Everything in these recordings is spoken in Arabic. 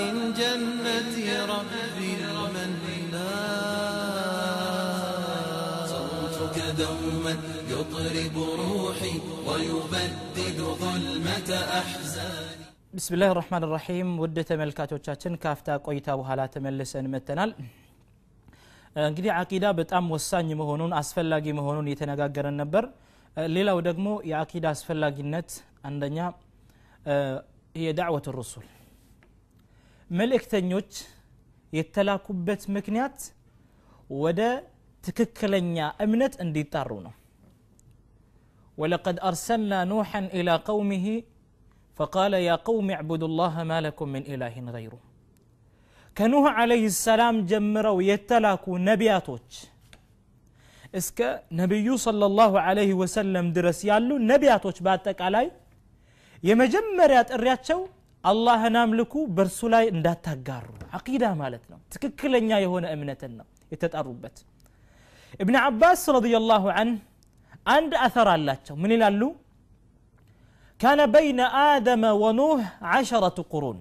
من جنة رب المنان صوتك دوما يطرب روحي ويبدد ظلمة أحزاني بسم الله الرحمن الرحيم ውድ ተመልካቾቻችን ካፍታ ቆይታ በኋላ ተመልሰን መተናል እንግዲህ አቂዳ በጣም ወሳኝ መሆኑን አስፈላጊ መሆኑን እየተነጋገረን ነበር ሌላው ደግሞ የአቂዳ አስፈላጊነት አንደኛ የዳዕወት ሩሱል መልእክተኞች የተላኩበት ምክንያት ወደ ትክክለኛ እምነት እንዲጣሩ ነው ولقد أرسلنا نوحا إلى قومه فقال يا قوم اعبدوا الله ما لكم من إله غيره ከኑህ አለይህ ሰላም ጀምረው የተላኩ ነቢያቶች እስከ ነቢዩ صለ ላሁ አለህ ወሰለም ድረስ ያሉ ነቢያቶች በአጠቃላይ የመጀመሪያ ጥሪያቸው አላህን አምልኩ በእርሱ ላይ እንዳታጋሩ አቂዳ ማለት ነው ትክክለኛ የሆነ እምነትን ነው የተጠሩበት እብን አባስ ረዲየላሁ አንህ አንድ አثر አላቸው ምን ይላሉ كان بين آدم ونوح عشرة قرون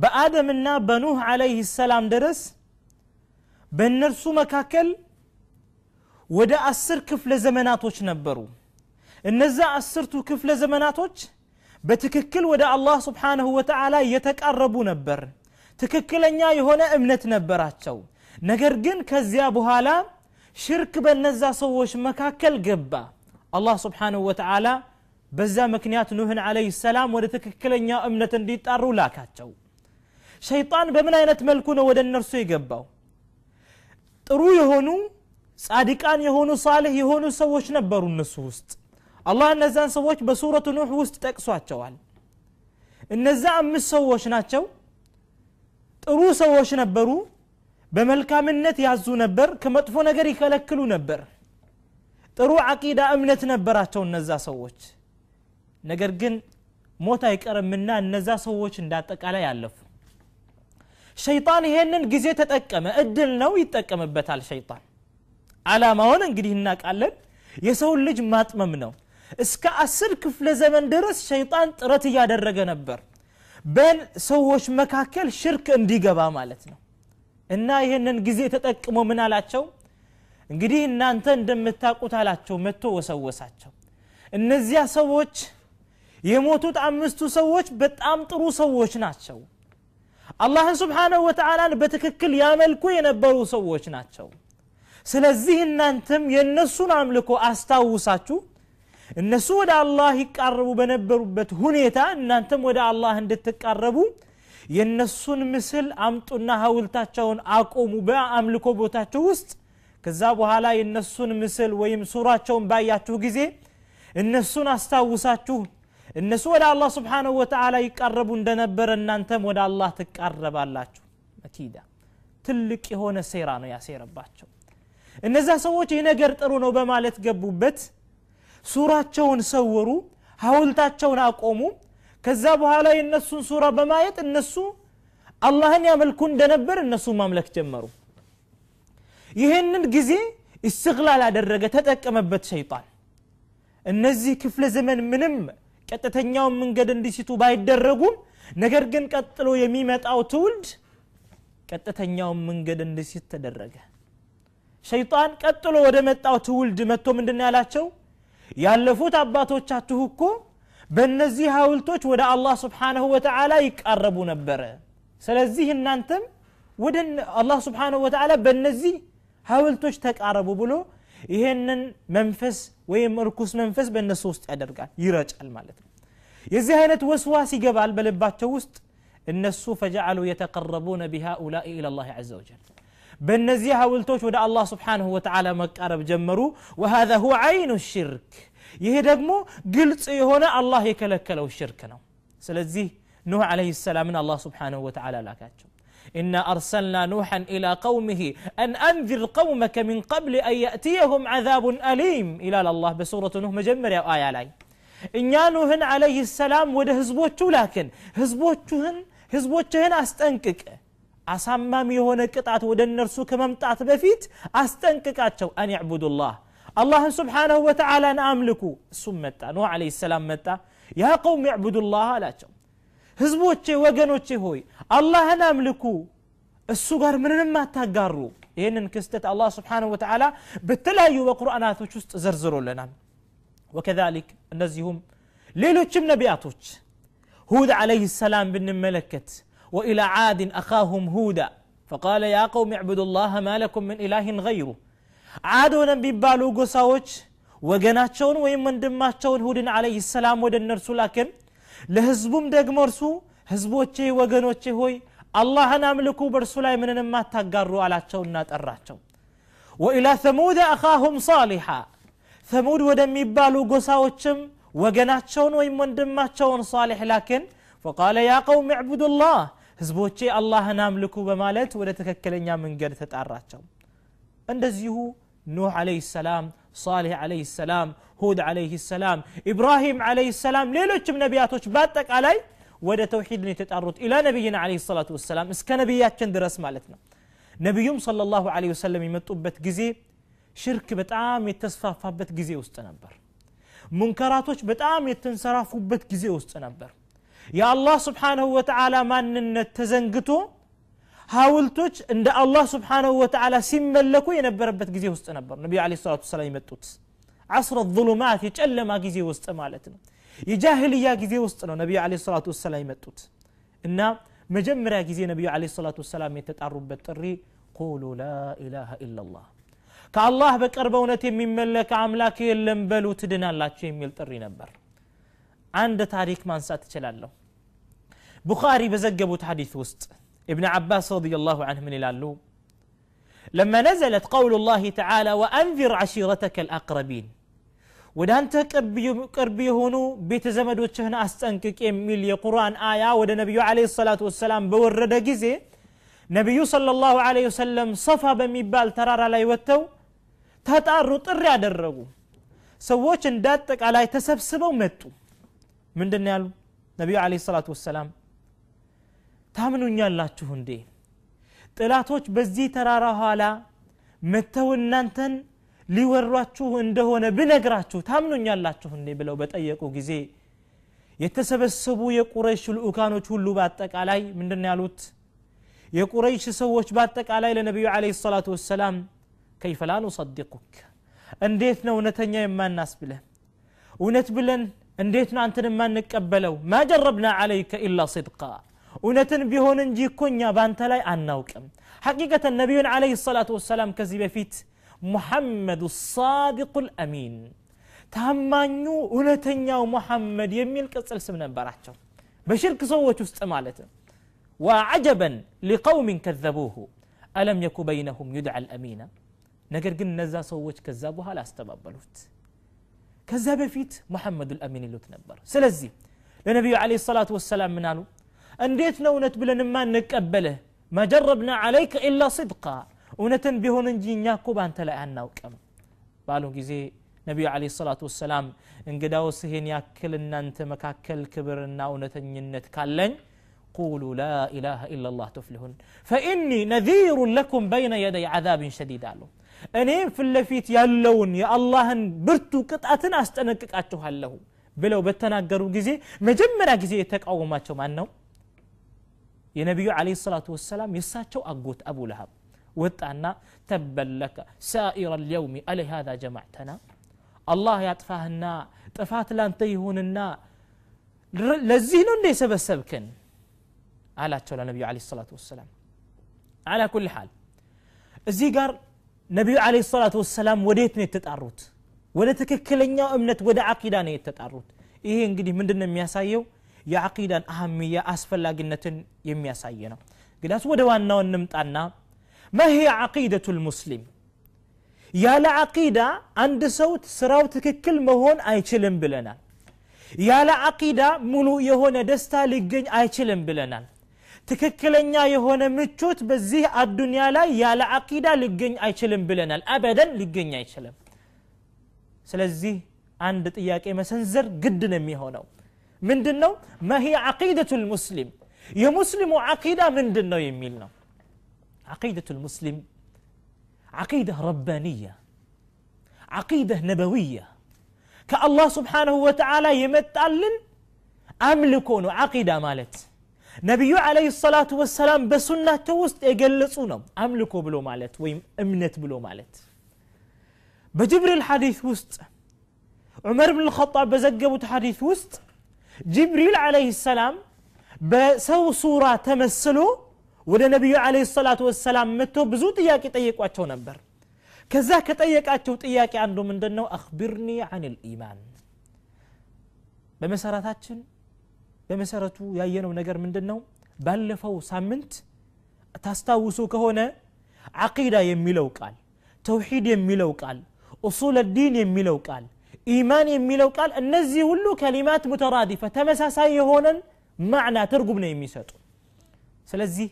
በአደምና በኑህ አለይህ ሰላም ድረስ በእነርሱ መካከል ወደ አስር ክፍለ ዘመናቶች ነበሩ እነዛ አስርቱ ክፍለ ዘመናቶች بتككل ودا الله سبحانه وتعالى يتقرب نبر تككلنيا يهونه امنت نبراتشو نجر جن كزيا هالا شرك بنزا سووش مكاكل جبا الله سبحانه وتعالى بزا مكنيات نوح عليه السلام ودا تككلنيا امنت دي تارو لاكاتشو شيطان بمن اينت ملكونا ودا النرسو يجباو ጥሩ يهونو ጻድቃን የሆኑ ሳልህ የሆኑ ሰዎች ነበሩ እነሱ ውስጥ አላህ እነዛን ሰዎች በሱረቱ ኑሕ ውስጥ ጠቅሷቸዋል እነዛ አምስት ሰዎች ናቸው ጥሩ ሰዎች ነበሩ በመልካምነት ያዙ ነበር ከመጥፎ ነገር ይከለክሉ ነበር ጥሩ አቂዳ እምነት ነበራቸው እነዛ ሰዎች ነገር ግን ሞት አይቀርምና እነዛ ሰዎች እንዳጠቃላይ አለፉ ሸይጣን ይሄንን ጊዜ ተጠቀመ እድል ነው ይጠቀምበታል ሸይጣን አላማውን እንግዲህ እናውቃለን የሰውን ልጅ ማጥመም ነው እስከ አስር ክፍለ ዘመን ድረስ ሸይጣን ጥረት እያደረገ ነበር በሰዎች መካከል ሽርክ እንዲገባ ማለት ነው እና ይህንን ጊዜ ተጠቅሞ ምን አላቸው እንግዲህ እናንተ እንደምታቁት አላቸው መጥቶ ወሰወሳቸው እነዚያ ሰዎች የሞቱት አምስቱ ሰዎች በጣም ጥሩ ሰዎች ናቸው አላህን ስብሓንሁ ወተላን በትክክል ያመልኩ የነበሩ ሰዎች ናቸው ስለዚህ እናንተም የእነሱን አምልኮ አስታውሳችሁ እነሱ ወደ አላህ ይቃረቡ በነበሩበት ሁኔታ እናንተም ወደ አላህ እንድትቃረቡ የእነሱን ምስል አምጡና ሀውልታቸውን አቆሙ በአምልኮ ቦታቸው ውስጥ ከዛ በኋላ የእነሱን ምስል ወይም ሱራቸውን ባያችሁ ጊዜ እነሱን አስታውሳችሁ እነሱ ወደ አላህ ስብሓንሁ ወተላ ይቃረቡ እንደነበረ እናንተም ወደ አላህ ትቃረባላችሁ መኪዳ ትልቅ የሆነ ሴራ ነው ያሴረባቸው እነዛ ሰዎች ይህ ነገር ጥሩ ነው በማለት ገቡበት ሱራቸውን ሰወሩ ሀውልታቸውን አቆሙ ከዛ በኋላ የእነሱን ሱራ በማየት እነሱ አላህን ያመልኩ እንደነበር እነሱ ማምለክ ጀመሩ ይህንን ጊዜ እስትቅላል አደረገ ተጠቀመበት ሸይጣን እነዚህ ክፍለ ዘመን ምንም ቀጥተኛውን መንገድ እንዲስቱ ባይደረጉም ነገር ግን ቀጥሎ የሚመጣው ትውልድ ቀጥተኛውን መንገድ እንዲስት ተደረገ ሸይጣን ቀጥሎ ወደ መጣው ትውልድ መጥቶ ምንድን ያላቸው ያለፉት አባቶቻችሁ እኮ በእነዚህ ሐውልቶች ወደ አላህ ስብሓንሁ ወተዓላ ይቃረቡ ነበረ ስለዚህ እናንተም ወደ አላህ ስብሓንሁ ወተዓላ በእነዚህ ሐውልቶች ተቃረቡ ብሎ ይሄንን መንፈስ ወይም እርኩስ መንፈስ በእነሱ ውስጥ ያደርጋል ይረጫል ማለት ነው የዚህ አይነት ወስዋስ ይገባል በልባቸው ውስጥ እነሱ ፈጃአሉ የተቀረቡነ ቢሃኡላኢ ኢላ ላህ ዘ ወጀል بنزيها ولتوش ودا الله سبحانه وتعالى مقرب جمرو وهذا هو عين الشرك يهي دقمو قلت هنا الله يكلك لو شركنا سلزيه نوح عليه السلام من الله سبحانه وتعالى لكاتشو إنا أرسلنا نوحا إلى قومه أن أنذر قومك من قبل أن يأتيهم عذاب أليم إلى الله بسورة نوح مجمر يا آية علي إن نوح عليه السلام وده هزبوتشو لكن هزبوتشو هن هزبوتشو هن أستنكك አሳማሚ የሆነ ቅጣት ወደ እነርሱ ከመምጣት በፊት አስጠንቅቃቸው አን ያዕቡዱላህ አላህን ስብሓናሁ ወተዓላን አምልኩ እሱም መጣ ኖ አለ ሰላም መጣ ያ ቀውም ያዕቡዱላህ አላቸው ህዝቦቼ ወገኖቼ ሆይ አላህን አምልኩ እሱ ጋር ምንንም አታጋሩ ይህንን ክስተት አላህ ስብሓንሁ ወተዓላ በተለያዩ በቁርአናቶች ውስጥ ዘርዝሮልናል ወከዛሊክ እነዚሁም ሌሎችም ነቢያቶች ሁድ አለይህ ሰላም ብንመለከት وإلى عاد أخاهم هودا فقال يا قوم اعبدوا الله ما لكم من إله غيره عاد نبي بالو قصاوج وقناتشون ويمن دماتشون هود عليه السلام ودن نرسو لكن لهزبوم دق مرسو هزبوتشي وقنوتشي هوي الله ناملكو برسولاي من نمات تقارو على تشون نات أراتشون وإلى ثمود أخاهم صالحا ثمود ودم يبالو قصاوتشم وقناتشون ويمن دماتشون صالح لكن فقال يا قوم اعبدوا الله ህዝቦቼ አላህን አምልኩ በማለት ወደ ትክክለኛ መንገድ ተጣራቸው እንደዚሁ ኑህ አለህ ሰላም ሳሌሕ አለህ ሰላም ሁድ አለህ ሰላም ኢብራሂም አለህ ሰላም ሌሎችም ነቢያቶች በአጠቃላይ ወደ ተውሒድ ነው የተጣሩት ኢላ ነቢይና አለ ሰላቱ ወሰላም እስከ ነቢያችን ድረስ ማለት ነው ነቢዩም صለ ላሁ ለ ወሰለም የመጡበት ጊዜ ሽርክ በጣም የተስፋፋበት ጊዜ ውስጥ ነበር ሙንከራቶች በጣም የተንሰራፉበት ጊዜ ውስጥ ነበር يا الله سبحانه وتعالى ما تزنقتو هاولتوش عند الله سبحانه وتعالى سمى لكو ينبر بات جزي وسط نبي عليه الصلاة والسلام يمتوت عصر الظلمات يجعل ما جزي وسط يجاهل يا جزي وسط نبي عليه الصلاة والسلام يمتوت إن مجمرة جزي نبي عليه الصلاة والسلام يتتعرب بالتري قولوا لا إله إلا الله كالله بكربونتي من ملك عملاك يلم بلو تدنا الله شيء ميل تري نبر عند تاريخ ما نسات له بخاري بزقبوت حديث وسط ابن عباس رضي الله عنه من الالو لما نزلت قول الله تعالى وانذر عشيرتك الاقربين ودانت قربي هونو بيت زمد وتشهنا استنكك يميل قران ايا ود النبي عليه الصلاه والسلام بورد غزي نبي صلى الله عليه وسلم صفا بميبال ترارا لا يوتو تطارو طري ادرغو سووچ انداتك على تسبسبو متو من دنيا النبي عليه الصلاه والسلام ታምኑኛላችሁ እንዴ ጥላቶች በዚህ ተራራ ኋላ መጥተው እናንተን ሊወሯችሁ እንደሆነ ብነግራችሁ ታምኑኛላችሁ እንዴ ብለው በጠየቁ ጊዜ የተሰበሰቡ የቁረይሽ ልኡካኖች ሁሉ በአጠቃላይ ምንድን ያሉት የቁረይሽ ሰዎች በአጠቃላይ ለነቢዩ አለ ሰላቱ ወሰላም ከይፈላ ኑሰድቁክ እንዴት ነው እውነተኛ የማናስ ብለን እውነት ብለን እንዴት ነው አንተን የማንቀበለው ማ ጀረብና አለይከ ኢላ ሲድቃ እውነትን ቢሆን እንጂ እኮኛ በአንተ ላይ አናውቅም ሐቂቀተን ነቢዩን ለ ሰላት ወሰላም ከዚህ በፊት ሙሐመዱ ሳዲቁ ልአሚን ታማኙ እውነተኛው ሙሐመድ የሚል ቅጽል ስም ነበራቸው በሽርክ ሰዎች ውስጥ ማለት وعجبا لقوم كذبوه ألم يكو بينهم يدعى الأمينة نقر قلنا نزا صوت كذابها لا استبابلوت كذاب فيت محمد الأمين اللي تنبر سلزي لنبي عليه الصلاة والسلام منالو أنديت نونت بلن ما نكأبله ما جربنا عليك إلا صدقا ونتن بهون نجين ياكوب أنت لأن نوكم بالو جزي نبي عليه الصلاة والسلام إن قداو سهين ياكل أنت مكاكل كبرنا ونت كالن قولوا لا إله إلا الله تفلحون فإني نذير لكم بين يدي عذاب شديد قالوا أنيم في اللفيت يلون يا الله برتو قطعتنا استنكك أتوها له بلو بتناقروا جزي مجمنا جزي تقعوا ما تشو النبي عليه الصلاة والسلام يساتشو أقوت أبو لهب وط أنا تبا لك سائر اليوم ألي هذا جمعتنا الله يطفاهنا طفات لان تيهوننا لزين ليس سب السبكن على تولى النبي عليه الصلاة والسلام على كل حال الزيقار نبي عليه الصلاة والسلام وديتني تتعروت ولا تككلن يا أمنت ودعاك داني تتعرض إيه انقدي من دنا سايو የአቂዳን አህሚያ አስፈላጊነትን የሚያሳይ ነው ግዳስ ወደ ዋናው እንምጣና መሄ ዓቂደቱ ልሙስሊም ያለ አቂዳ አንድ ሰው ስራው ትክክል መሆን አይችልም ብለናል ያለ አቂዳ ሙሉ የሆነ ደስታ ሊገኝ አይችልም ብለናል ትክክለኛ የሆነ ምቾት በዚህ አዱንያ ላይ ያለ አቂዳ ሊገኝ አይችልም ብለናል አበደን ሊገኝ አይችልም ስለዚህ አንድ ጥያቄ መሰንዘር ግድ ነው የሚሆነው ምንድን ነው መሂ ዓቂደቱ ልሙስሊም የሙስሊሙ ዓቂዳ ምንድን ነው የሚል ነው ዓቂደቱ ልሙስሊም ዓቂዳ ረባንያ ዓቂዳ ነበውያ ከአላህ ስብሓንሁ ወተዓላ የመጣልን አምልኮ ነው ዓቂዳ ማለት ነቢዩ ዓለይሂ ሰላቱ ወሰላም በሱናቸው ውስጥ የገለጹ ነው አምልኮ ብሎ ማለት ወይም እምነት ብሎ ማለት በጅብሪል ሐዲስ ውስጥ ዑመር ብን ልኸጣብ በዘገቡት ሐዲስ ውስጥ ጅብሪል አለይህ ሰላም በሰው ሱራ ተመስሎ ወደ ነቢዩ አለይሂ ሰላቱ ወሰላም መጥቶ ብዙ ጥያቄ ጠየቋቸው ነበር ከዛ ከጠየቃቸው ጥያቄ አንዱ ምንድን ነው አክቢርኒ አን ልኢማን በመሰረታችን በመሰረቱ ያየነው ነገር ምንድን ነው ባለፈው ሳምንት ታስታውሱ ከሆነ አቂዳ የሚለው ቃል ተውሂድ የሚለው ቃል ኡሱል ዲን የሚለው ቃል إيمان يميلو قال النزي هلو كلمات مترادفة تمسا سايهونا معنى ترقبنا يميساتو سلزي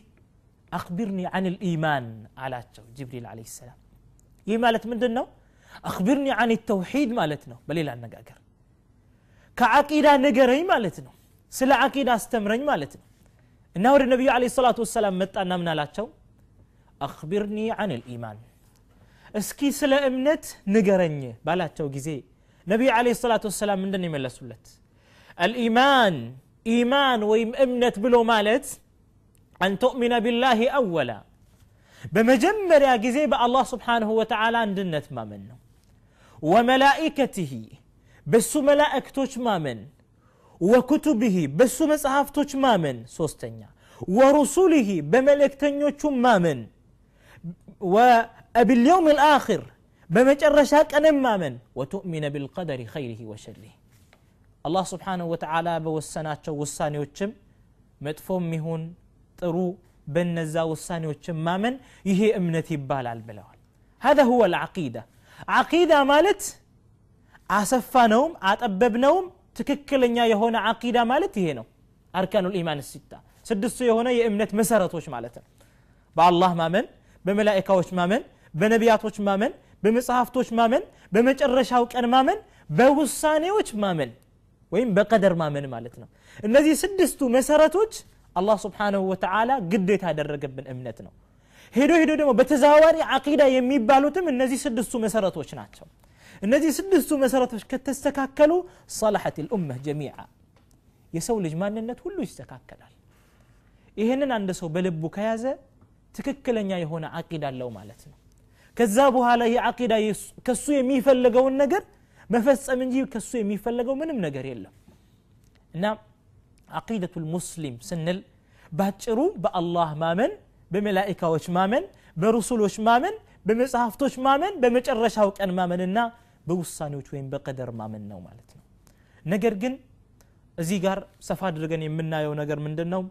أخبرني عن الإيمان على جبريل عليه السلام إيه مالت من دنو أخبرني عن التوحيد مالتنا بل إلى أن نقاقر كعقيدة نقرين مالتنا سلا عقيدة استمرين مالتنا النور النبي عليه الصلاة والسلام مت أن من أخبرني عن الإيمان اسكي سلا إمنت نقرين بلا تشو نبي عليه الصلاة والسلام من دني من لسولت الإيمان إيمان وإمنة بلو مالت أن تؤمن بالله أولا بمجمر يا قزيبة الله سبحانه وتعالى أن دنت ما منه وملائكته بس ملائك توش ما من وكتبه بس مصحف توش ما من سوستنيا ورسوله بملك تنيو ما من وأبي اليوم الآخر الرشاك بمجرشا كنم مامن وتؤمن بالقدر خيره وشره الله سبحانه وتعالى بوسناتش وساني وشم مدفوم مهون ترو بنزا وساني وشم مامن يهي امنتي بال البلوان هذا هو العقيدة عقيدة مالت عسفا نوم عتبب نوم تككل يا يهون عقيدة مالت يهنو أركان الإيمان الستة سدسو يهون يا امنت مسارة وش مالت بالله مامن بملائكة وش مامن بنبيات وش مامن በመጽሐፍቶች ማመን በመጨረሻው ቀን ማመን በውሳኔዎች ማመን ወይም በቀደር ማመን ማለት ነው እነዚህ ስድስቱ መሰረቶች አላህ ስብሓንሁ ወተዓላ ግዴታ ያደረገብን እምነት ነው ሄዶ ሄዶ ደግሞ በተዘዋዋሪ አቂዳ የሚባሉትም እነዚህ ስድስቱ መሰረቶች ናቸው እነዚህ ስድስቱ መሰረቶች ከተስተካከሉ ሰላሐት ልኡመህ ጀሚዓ የሰው ልጅ ማንነት ሁሉ ይስተካከላል ይህንን አንድ ሰው በልቡ ከያዘ ትክክለኛ የሆነ አቂዳ አለው ማለት ነው ከዛ በኋላ ይህ አቂዳ ከሱ የሚፈለገውን ነገር መፈጸም እንጂ ከሱ የሚፈለገው ምንም ነገር የለም እና አቂደቱ ልሙስሊም ስንል ባጭሩ በአላህ ማመን በመላይካዎች ማመን በሩሱሎች ማመን በመጽሐፍቶች ማመን በመጨረሻው ቀን ማመንና በውሳኔዎች ወይም በቀደር ማመን ነው ማለት ነው ነገር ግን እዚህ ጋር ሰፋ አድርገን የምናየው ነገር ምንድን ነው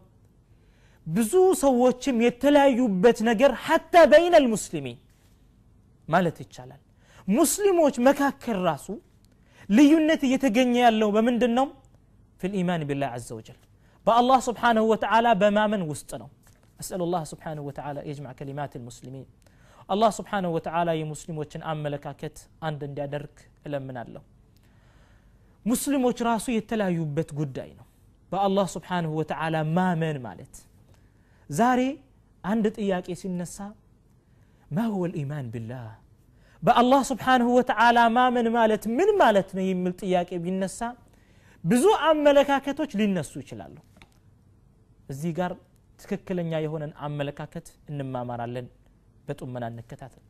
ብዙ ሰዎችም የተለያዩበት ነገር ሐታ በይነ ልሙስሊሚን ማለት ይቻላል ሙስሊሞች መካከል ራሱ ልዩነት እየተገኘ ያለው في الإيمان بالله عز وجل بأ الله سبحانه وتعالى በማመን ውስጥ ነው أسأل الله سبحانه وتعالى يجمع كلمات المسلمين الله سبحانه وتعالى يا مسلم وشن أم ملكاكت عند اندي أدرك من الله مسلم وش راسو يتلا يبت قد بأ الله سبحانه وتعالى ما من مالت زاري عند إياك يسين نسا ما هو الإيمان بالله በአላህ ስብሓንሁ ወተዓላ ማመን ማለት ምን ማለት ነው የሚል ጥያቄ ቢነሳ ብዙ አመለካከቶች ሊነሱ ይችላሉ እዚህ ጋር ትክክለኛ የሆነን አመለካከት እንማማራለን በጡመና እንከታተል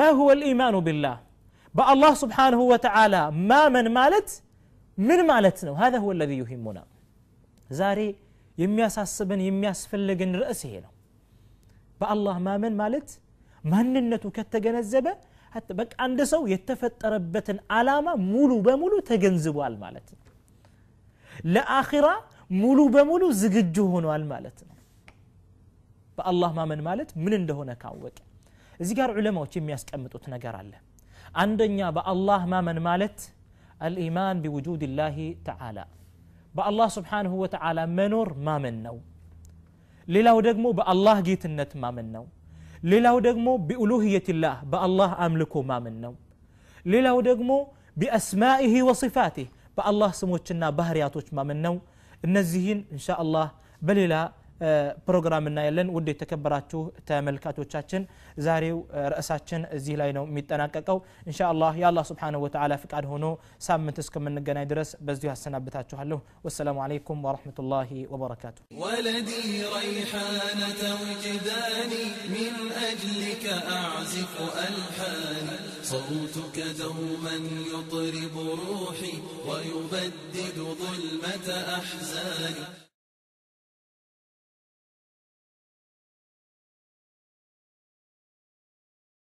ማ ሁወ ልኢማኑ ቢላህ በአላህ ስብሓንሁ ወተዓላ ማመን ማለት ምን ማለት ነው هذا هو الذي يهمنا ዛሬ የሚያሳስበን የሚያስፈልገን ርዕስ ይሄ ነው በአላህ ማመን ማለት ማንነቱ ከተገነዘበ በቃ አንድ ሰው የተፈጠረበትን አላማ ሙሉ በሙሉ ተገንዝቧል ማለት ነው ለአኺራ ሙሉ በሙሉ ዝግጁ ሆኗል ማለት ነው በአላህ ማመን ማለት ምን እንደሆነ ካወቀ እዚህ ጋር ዑለማዎች የሚያስቀምጡት ነገር አለ አንደኛ በአላህ ማመን ማለት አልኢማን ቢውጁድ ላህ ተዓላ በአላህ ስብሓንሁ ወተዓላ መኖር ማመን ነው ሌላው ደግሞ በአላህ ጌትነት ማመን ነው ሌላው ደግሞ ቢኡሉህየትላህ በአላህ አምልኮ ማመን ነው ሌላው ደግሞ ቢአስማኢህ ወሲፋቲህ በአላህ ስሞችና ባህርያቶች ማመን ነው እነዚህን እንሻ አላህ በሌላ ፕሮግራም እናያለን ውድ የተከበራችሁ ተመልካቾቻችን ዛሬው ርዕሳችን እዚህ ላይ ነው የሚጠናቀቀው እንሻ አላህ የአላ ስብንሁ ወተላ ፍቃድ ሆኖ ሳምንት እስከምንገናኝ ድረስ በዚሁ ያሰናብታችኋለሁ ወሰላሙ አለይኩም ወረሕመቱላሂ ወበረካቱ ولدي ريحانة وجداني من أجلك أعزف ألحاني صوتك دوما يطرب روحي ويبدد ظلمة أحزاني